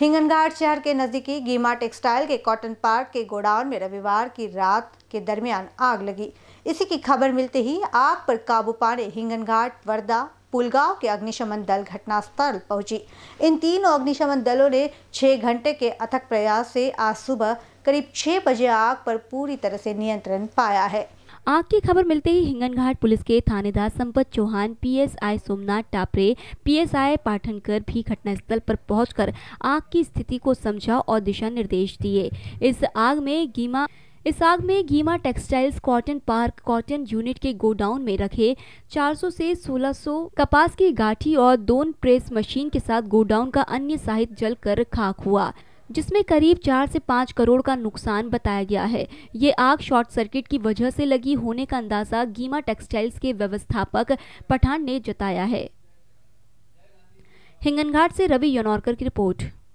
हिंगनघाट शहर के नजदीकी गीमा टेक्सटाइल के कॉटन पार्क के गोडाउन में रविवार की रात के दरमियान आग लगी इसी की खबर मिलते ही आग पर काबू पाने हिंगनघाट वर्दा पुलगांव के अग्निशमन दल घटनास्थल पहुंची इन तीनों अग्निशमन दलों ने छह घंटे के अथक प्रयास से आज सुबह करीब छह बजे आग पर पूरी तरह से नियंत्रण पाया है आग की खबर मिलते ही हिंगनघाट पुलिस के थानेदार संपत चौहान पीएसआई सोमनाथ टापरे पीएसआई पाठनकर भी घटनास्थल पर पहुंचकर आग की स्थिति को समझा और दिशा निर्देश दिए इस आग में गीमा इस आग में Gima textiles cotton park cotton unit के गोडाउन में रखे 400 से 1600 कपास की गाठी और दोन प्रेस मशीन के साथ गोडाउन का अन्य साहित्य जलकर खाक हुआ जिसमें करीब चार से पाँच करोड़ का नुकसान बताया गया है ये आग शॉर्ट सर्किट की वजह से लगी होने का अंदाजा गीमा टेक्सटाइल्स के व्यवस्थापक पठान ने जताया है हिंगनघाट से रवि यनौरकर की रिपोर्ट